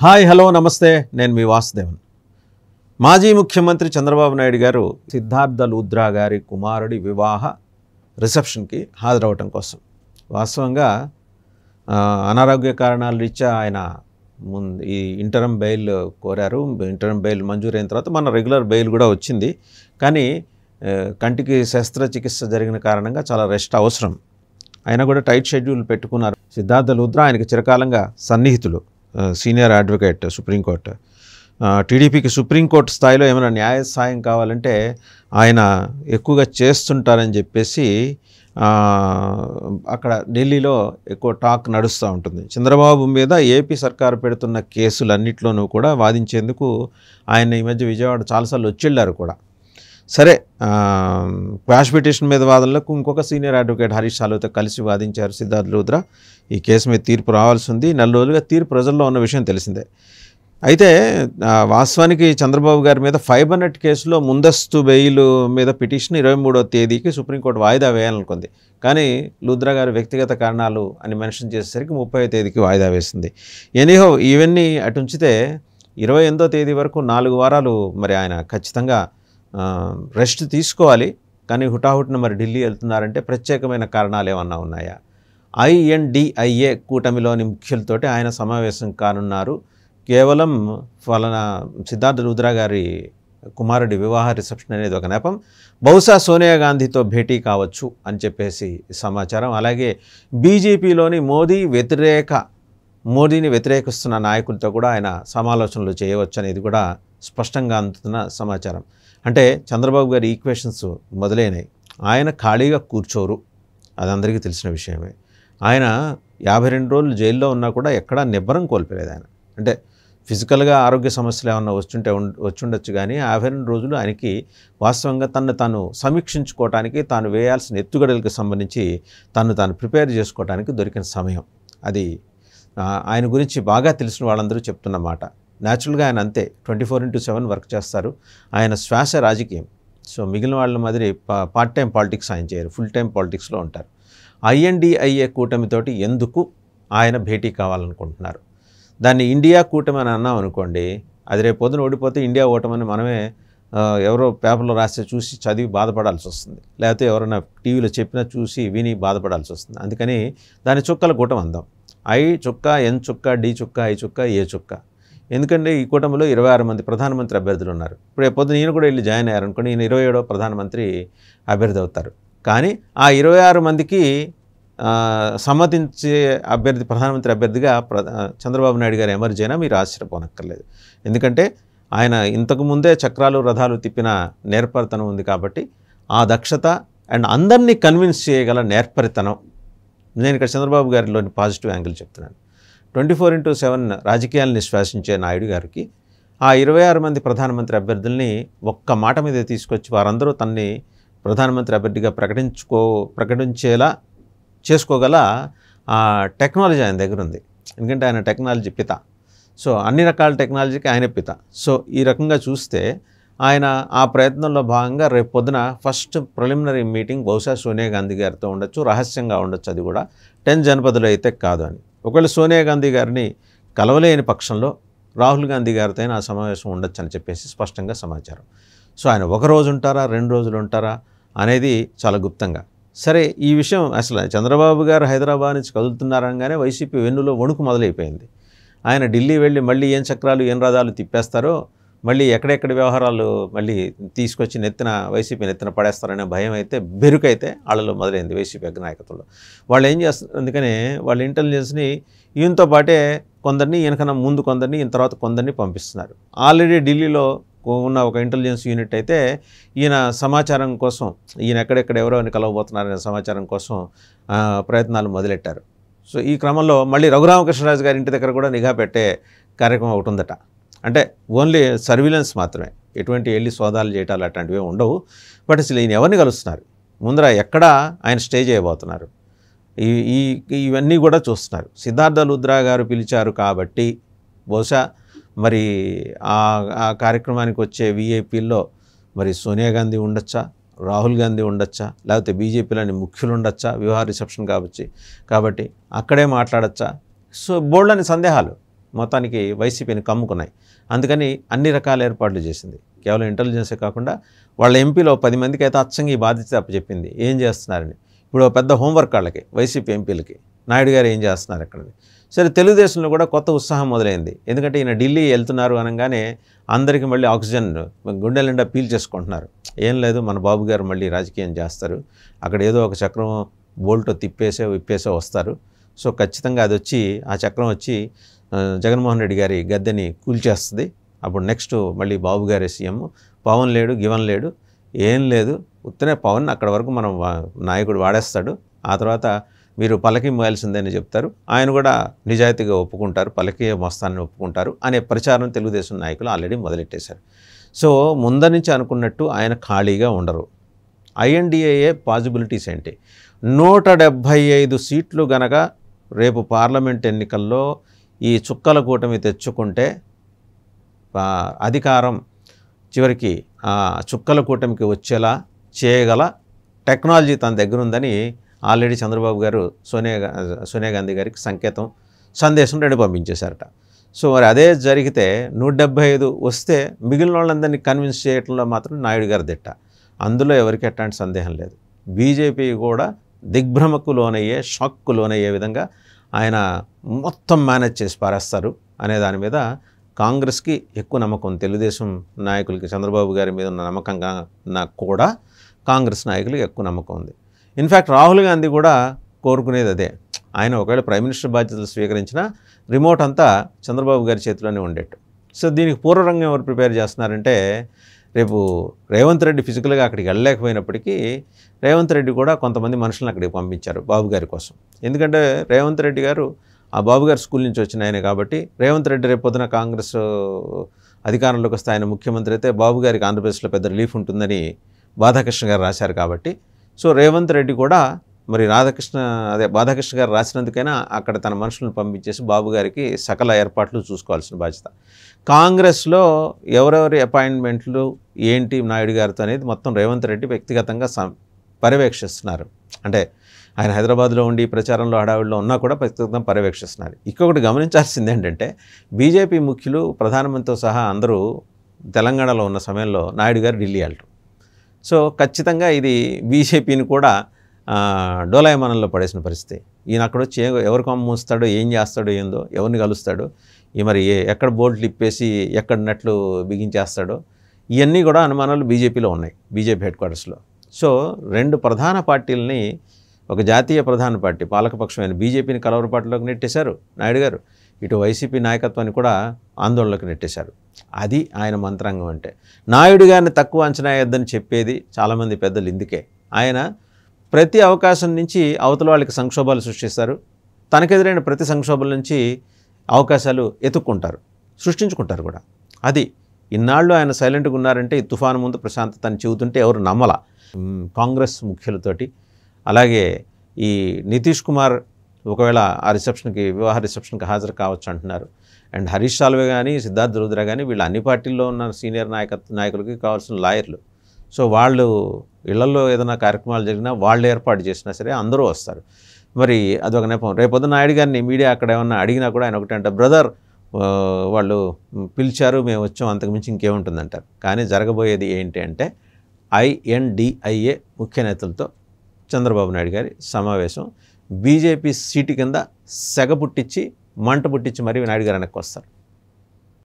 hi hello నమస్తే నేను మీ వాసుదేవన్ మాజీ ముఖ్యమంత్రి చంద్రబాబు నాయుడు గారు సిద్ధార్థ లూద్రా గారి కుమారుడి వివాహ రిసెప్షన్కి హాజరవటం కోసం వాస్తవంగా అనారోగ్య కారణాల రీత్యా ఆయన ముందు ఈ ఇంటరం బెయిల్ కోరారు ఇంటరం బెయిల్ మంజూరైన తర్వాత మన రెగ్యులర్ బెయిల్ కూడా వచ్చింది కానీ కంటికి శస్త్రచికిత్స జరిగిన కారణంగా చాలా రెస్ట్ అవసరం ఆయన కూడా టైట్ షెడ్యూల్ పెట్టుకున్నారు సిద్ధార్థ లూద్రా ఆయనకి చిరకాలంగా సన్నిహితులు సీనియర్ అడ్వకేట్ సుప్రీంకోర్టు టీడీపీకి సుప్రీంకోర్టు స్థాయిలో ఏమైనా న్యాయ సాయం కావాలంటే ఆయన ఎక్కువగా చేస్తుంటారని చెప్పేసి అక్కడ ఢిల్లీలో ఎక్కువ టాక్ నడుస్తూ ఉంటుంది చంద్రబాబు మీద ఏపీ సర్కారు పెడుతున్న కేసులన్నింటిలోనూ కూడా వాదించేందుకు ఆయన ఈ మధ్య విజయవాడ చాలాసార్లు వచ్చిళ్ళారు కూడా సరే క్వాష్ పిటిషన్ మీద వాదనలకు ఇంకొక సీనియర్ అడ్వకేట్ హరీష్ సాలుతో కలిసి వాదించారు సిద్ధార్థ్ లూద్రా ఈ కేసు మీద తీర్పు రావాల్సి ఉంది నెల రోజులుగా తీర్పు ప్రజల్లో ఉన్న విషయం తెలిసిందే అయితే వాస్తవానికి చంద్రబాబు గారి మీద ఫైవ్ హండ్రెడ్ కేసులో ముందస్తు బెయిల్ మీద పిటిషన్ ఇరవై మూడో తేదీకి సుప్రీంకోర్టు వాయిదా వేయాలనుకుంది కానీ లూద్రా గారు వ్యక్తిగత కారణాలు అని మెన్షన్ చేసేసరికి ముప్పై తేదీకి వాయిదా వేసింది ఎనీహో ఇవన్నీ ఉంచితే ఇరవై తేదీ వరకు నాలుగు వారాలు మరి ఆయన ఖచ్చితంగా రెస్ట్ తీసుకోవాలి కానీ హుటాహుటిన మరి ఢిల్లీ వెళ్తున్నారంటే ప్రత్యేకమైన కారణాలు ఏమన్నా ఉన్నాయా ఐఎన్డిఐఏ కూటమిలోని ముఖ్యులతోటి ఆయన సమావేశం కానున్నారు కేవలం ఫలానా సిద్ధార్థ రుద్రా గారి కుమారుడి వివాహ రిసెప్షన్ అనేది ఒక నెపం బహుశా సోనియా గాంధీతో భేటీ కావచ్చు అని చెప్పేసి సమాచారం అలాగే బీజేపీలోని మోదీ వ్యతిరేక మోదీని వ్యతిరేకిస్తున్న నాయకులతో కూడా ఆయన సమాలోచనలు చేయవచ్చు అనేది కూడా స్పష్టంగా అందుతున్న సమాచారం అంటే చంద్రబాబు గారి ఈక్వేషన్స్ మొదలైనవి ఆయన ఖాళీగా కూర్చోరు అది అందరికీ తెలిసిన విషయమే ఆయన యాభై రెండు రోజులు జైల్లో ఉన్నా కూడా ఎక్కడా నిబ్బరం కోల్పోలేదు ఆయన అంటే ఫిజికల్గా ఆరోగ్య సమస్యలు ఏమన్నా వస్తుంటే వచ్చుండొచ్చు కానీ యాభై రెండు రోజులు ఆయనకి వాస్తవంగా తను తాను సమీక్షించుకోవటానికి తాను వేయాల్సిన ఎత్తుగడలకు సంబంధించి తను తాను ప్రిపేర్ చేసుకోవడానికి దొరికిన సమయం అది ఆయన గురించి బాగా తెలిసిన వాళ్ళందరూ చెప్తున్నమాట న్యాచురల్గా ఆయన అంతే twenty four into seven work చేస్తారు ఆయన శ్వాస రాజకీయం సో మిగిలిన వాళ్ళ మాదిరి పార్ట్ టైం పాలిటిక్స్ ఆయన చేయరు ఫుల్ టైం పాలిటిక్స్లో ఉంటారు ఐఎన్డిఐఏ కూటమితోటి ఎందుకు ఆయన భేటీ కావాలనుకుంటున్నారు దాన్ని ఇండియా కూటమి అని అన్నాం అనుకోండి అది రేపు పొద్దున ఓడిపోతే ఇండియా ఓటమని మనమే ఎవరో పేపర్లో రాస్తే చూసి చదివి బాధపడాల్సి వస్తుంది లేకపోతే ఎవరైనా టీవీలో చెప్పినా చూసి విని బాధపడాల్సి వస్తుంది అందుకని దాని చుక్కల కూటం అందాం ఐ చుక్క ఎన్ చుక్క డి చుక్క ఐ చుక్క ఏ చుక్క ఎందుకంటే ఈ కూటమిలో ఇరవై ఆరు మంది ప్రధానమంత్రి అభ్యర్థులు ఉన్నారు ఇప్పుడు పొద్దున ఈయన కూడా వెళ్ళి జాయిన్ అయ్యారనుకోండి ఈయన ఇరవై ఏడో ప్రధానమంత్రి అభ్యర్థి అవుతారు కానీ ఆ ఇరవై ఆరు మందికి సమ్మతించే అభ్యర్థి ప్రధానమంత్రి అభ్యర్థిగా చంద్రబాబు నాయుడు గారు ఎమర్జ్ అయినా మీరు ఆశ్చర్యపోనక్కర్లేదు ఎందుకంటే ఆయన ఇంతకుముందే చక్రాలు రథాలు తిప్పిన నేర్పరితనం ఉంది కాబట్టి ఆ దక్షత అండ్ అందరినీ కన్విన్స్ చేయగల నేర్పరితనం నేను ఇక్కడ చంద్రబాబు గారిలోని పాజిటివ్ యాంగిల్ చెప్తున్నాను ట్వంటీ ఫోర్ ఇంటూ సెవెన్ రాజకీయాలను నిశ్వాసించే నాయుడు గారికి ఆ ఇరవై ఆరు మంది ప్రధానమంత్రి అభ్యర్థుల్ని ఒక్క మాట మీద తీసుకొచ్చి వారందరూ తన్ని ప్రధానమంత్రి అభ్యర్థిగా ప్రకటించుకో ప్రకటించేలా చేసుకోగల టెక్నాలజీ ఆయన దగ్గర ఉంది ఎందుకంటే ఆయన టెక్నాలజీ పిత సో అన్ని రకాల టెక్నాలజీకి ఆయన పిత సో ఈ రకంగా చూస్తే ఆయన ఆ ప్రయత్నంలో భాగంగా రేపు పొద్దున ఫస్ట్ ప్రిలిమినరీ మీటింగ్ బహుశా సోనియా గాంధీ గారితో ఉండొచ్చు రహస్యంగా ఉండొచ్చు అది కూడా టెన్ జనపదులు అయితే కాదు అని ఒకవేళ సోనియా గాంధీ గారిని కలవలేని పక్షంలో రాహుల్ గాంధీ గారితో ఆ సమావేశం ఉండొచ్చు అని చెప్పేసి స్పష్టంగా సమాచారం సో ఆయన ఒక రోజు ఉంటారా రెండు రోజులు ఉంటారా అనేది చాలా గుప్తంగా సరే ఈ విషయం అసలు చంద్రబాబు గారు హైదరాబాద్ నుంచి కదులుతున్నారనగానే వైసీపీ వెన్నులో వణుకు మొదలైపోయింది ఆయన ఢిల్లీ వెళ్ళి మళ్ళీ ఏం చక్రాలు ఏం రథాలు తిప్పేస్తారో మళ్ళీ ఎక్కడెక్కడ వ్యవహారాలు మళ్ళీ తీసుకొచ్చి నెత్తిన వైసీపీ నెత్తిన పడేస్తారనే భయం అయితే బెరుకైతే వాళ్ళలో మొదలైంది వైసీపీ అగ్నాయకత్వంలో వాళ్ళు ఏం చేస్తున్నారు అందుకనే వాళ్ళ ఇంటెలిజెన్స్ని ఈయనతో పాటే కొందరిని ఈయనకన్నా ముందు కొందరిని ఈయన తర్వాత కొందరిని పంపిస్తున్నారు ఆల్రెడీ ఢిల్లీలో ఉన్న ఒక ఇంటెలిజెన్స్ యూనిట్ అయితే ఈయన సమాచారం కోసం ఈయన ఎక్కడెక్కడ ఎవరెవరిని కలవబోతున్నారనే సమాచారం కోసం ప్రయత్నాలు మొదలెట్టారు సో ఈ క్రమంలో మళ్ళీ రఘురామకృష్ణరాజు గారి ఇంటి దగ్గర కూడా నిఘా పెట్టే కార్యక్రమం ఒకటి ఉందట అంటే ఓన్లీ సర్వీలెన్స్ మాత్రమే ఎటువంటి వెళ్ళి సోదాలు చేయటాలు అట్లాంటివి ఉండవు బట్ అసలు ఈయన ఎవరిని కలుస్తున్నారు ముందర ఎక్కడ ఆయన స్టే చేయబోతున్నారు ఈ ఇవన్నీ కూడా చూస్తున్నారు సిద్ధార్థ లుద్రా గారు పిలిచారు కాబట్టి బహుశా మరి ఆ కార్యక్రమానికి వచ్చే విఐపీల్లో మరి సోనియా గాంధీ ఉండొచ్చా రాహుల్ గాంధీ ఉండొచ్చా లేకపోతే బీజేపీలోని ముఖ్యులు ఉండొచ్చా వివాహ రిసెప్షన్ కావచ్చు కాబట్టి అక్కడే మాట్లాడచ్చా సో బోల్డ్ అని సందేహాలు మొత్తానికి వైసీపీని కమ్ముకున్నాయి అందుకని అన్ని రకాల ఏర్పాట్లు చేసింది కేవలం ఇంటెలిజెన్సే కాకుండా వాళ్ళ ఎంపీలో పది మందికి అయితే అచ్చంగా ఈ బాధ్యత అప్పచెప్పింది ఏం చేస్తున్నారని ఇప్పుడు పెద్ద హోంవర్క్ వాళ్ళకి వైసీపీ ఎంపీలకి నాయుడు గారు ఏం చేస్తున్నారు అక్కడ సరే తెలుగుదేశంలో కూడా కొత్త ఉత్సాహం మొదలైంది ఎందుకంటే ఈయన ఢిల్లీ వెళ్తున్నారు అనగానే అందరికీ మళ్ళీ ఆక్సిజన్ గుండెల నిండా చేసుకుంటున్నారు ఏం లేదు మన బాబు గారు మళ్ళీ రాజకీయం చేస్తారు అక్కడ ఏదో ఒక చక్రం బోల్టో తిప్పేసే విప్పేసే వస్తారు సో ఖచ్చితంగా అది వచ్చి ఆ చక్రం వచ్చి జగన్మోహన్ రెడ్డి గారి గద్దెని కూల్చేస్తుంది అప్పుడు నెక్స్ట్ మళ్ళీ బాబు గారి సీఎం పవన్ లేడు గివన్ లేడు ఏం లేదు ఉత్తనే పవన్ అక్కడ వరకు మనం నాయకుడు వాడేస్తాడు ఆ తర్వాత మీరు పలకి మోయాల్సిందే చెప్తారు ఆయన కూడా నిజాయితీగా ఒప్పుకుంటారు పలకి మోస్తానని ఒప్పుకుంటారు అనే ప్రచారం తెలుగుదేశం నాయకులు ఆల్రెడీ మొదలెట్టేశారు సో ముందర నుంచి అనుకున్నట్టు ఆయన ఖాళీగా ఉండరు ఐఎన్డిఏఏ పాజిబిలిటీస్ ఏంటి నూట డెబ్భై ఐదు సీట్లు గనక రేపు పార్లమెంట్ ఎన్నికల్లో ఈ చుక్కల కూటమి తెచ్చుకుంటే అధికారం చివరికి ఆ చుక్కల కూటమికి వచ్చేలా చేయగల టెక్నాలజీ తన దగ్గర ఉందని ఆల్రెడీ చంద్రబాబు గారు సోనియా సోనియా గాంధీ గారికి సంకేతం సందేశం రెండు పంపించేశారట సో మరి అదే జరిగితే నూట డెబ్బై ఐదు వస్తే మిగిలిన వాళ్ళందరినీ కన్విన్స్ చేయటంలో మాత్రం నాయుడు గారు దిట్ట అందులో ఎవరికి ఎట్లాంటి సందేహం లేదు బీజేపీ కూడా దిగ్భ్రమకు లోనయ్యే షాక్కు లోనయ్యే విధంగా ఆయన మొత్తం మేనేజ్ చేసి పారేస్తారు అనే దాని మీద కాంగ్రెస్కి ఎక్కువ నమ్మకం తెలుగుదేశం నాయకులకి చంద్రబాబు గారి మీద ఉన్న నమ్మకంగా నాకు కూడా కాంగ్రెస్ నాయకులకి ఎక్కువ నమ్మకం ఉంది ఇన్ఫ్యాక్ట్ రాహుల్ గాంధీ కూడా కోరుకునేది అదే ఆయన ఒకవేళ ప్రైమ్ మినిస్టర్ బాధ్యతలు స్వీకరించిన రిమోట్ అంతా చంద్రబాబు గారి చేతిలోనే ఉండేట్టు సో దీనికి పూర్వరంగం ఎవరు ప్రిపేర్ చేస్తున్నారంటే రేపు రేవంత్ రెడ్డి ఫిజికల్గా అక్కడికి వెళ్ళలేకపోయినప్పటికీ రేవంత్ రెడ్డి కూడా కొంతమంది మనుషులను అక్కడికి పంపించారు బాబుగారి కోసం ఎందుకంటే రేవంత్ రెడ్డి గారు ఆ బాబుగారి స్కూల్ నుంచి వచ్చిన ఆయన కాబట్టి రేవంత్ రెడ్డి రేపొద్దున కాంగ్రెస్ అధికారంలోకి వస్తే ఆయన ముఖ్యమంత్రి అయితే బాబుగారికి ఆంధ్రప్రదేశ్లో పెద్ద రిలీఫ్ ఉంటుందని బాధాకృష్ణ గారు రాశారు కాబట్టి సో రేవంత్ రెడ్డి కూడా మరి రాధాకృష్ణ అదే బాధాకృష్ణ గారు రాసినందుకైనా అక్కడ తన మనుషులను పంపించేసి బాబు గారికి సకల ఏర్పాట్లు చూసుకోవాల్సిన బాధ్యత కాంగ్రెస్లో ఎవరెవరి అపాయింట్మెంట్లు ఏంటి నాయుడు గారితో అనేది మొత్తం రేవంత్ రెడ్డి వ్యక్తిగతంగా పర్యవేక్షిస్తున్నారు అంటే ఆయన హైదరాబాద్లో ఉండి ప్రచారంలో హడావిడిలో ఉన్నా కూడా ప్రస్తుతం పర్యవేక్షిస్తున్నారు ఇంకొకటి గమనించాల్సింది ఏంటంటే బీజేపీ ముఖ్యులు ప్రధానమంత్రితో సహా అందరూ తెలంగాణలో ఉన్న సమయంలో నాయుడు గారు ఢిల్లీ వెళ్ళరు సో ఖచ్చితంగా ఇది బీజేపీని కూడా డోలాయమానంలో పడేసిన పరిస్థితి ఈయన అక్కడ వచ్చి కొమ్మ అమ్మూస్తాడో ఏం చేస్తాడో ఏందో ఎవరిని కలుస్తాడు ఈ మరి ఎక్కడ బోల్ట్లు ఇప్పేసి ఎక్కడ నట్లు బిగించేస్తాడో ఇవన్నీ కూడా అనుమానాలు బీజేపీలో ఉన్నాయి బీజేపీ హెడ్ క్వార్టర్స్లో సో రెండు ప్రధాన పార్టీలని ఒక జాతీయ ప్రధాన పార్టీ పాలకపక్షమైన బీజేపీని కలవరపాటులోకి నెట్టేశారు నాయుడు గారు ఇటు వైసీపీ నాయకత్వాన్ని కూడా ఆందోళనలోకి నెట్టేశారు అది ఆయన మంత్రాంగం అంటే నాయుడు గారిని తక్కువ అంచనా వేద్దని చెప్పేది చాలామంది పెద్దలు ఇందుకే ఆయన ప్రతి అవకాశం నుంచి అవతల వాళ్ళకి సంక్షోభాలు సృష్టిస్తారు తనకెదురైన ప్రతి సంక్షోభం నుంచి అవకాశాలు ఎతుక్కుంటారు సృష్టించుకుంటారు కూడా అది ఇన్నాళ్ళు ఆయన సైలెంట్గా ఉన్నారంటే ఈ తుఫాను ముందు తను చెబుతుంటే ఎవరు నమ్మల కాంగ్రెస్ ముఖ్యులతోటి అలాగే ఈ నితీష్ కుమార్ ఒకవేళ ఆ రిసెప్షన్కి వివాహ రిసెప్షన్కి హాజరు కావచ్చు అంటున్నారు అండ్ హరీష్ సాల్వే కానీ సిద్ధార్థ రుద్ర కానీ వీళ్ళు అన్ని పార్టీల్లో ఉన్న సీనియర్ నాయక నాయకులకి కావాల్సిన లాయర్లు సో వాళ్ళు ఇళ్లలో ఏదైనా కార్యక్రమాలు జరిగినా వాళ్ళు ఏర్పాటు చేసినా సరే అందరూ వస్తారు మరి అదొక నెపం రేపొద్దు నాయుడు గారిని మీడియా అక్కడ ఏమన్నా అడిగినా కూడా ఆయన ఒకటంట బ్రదర్ వాళ్ళు పిలిచారు మేము వచ్చాం అంతకుమించి ఇంకేముంటుందంటారు కానీ జరగబోయేది ఏంటి అంటే ఐఎన్డిఐఏ ముఖ్య నేతలతో చంద్రబాబు నాయుడు గారి సమావేశం బీజేపీ సీటు కింద సెగ పుట్టించి మంట పుట్టించి మరి నాయుడు గారు వెనక్కి వస్తారు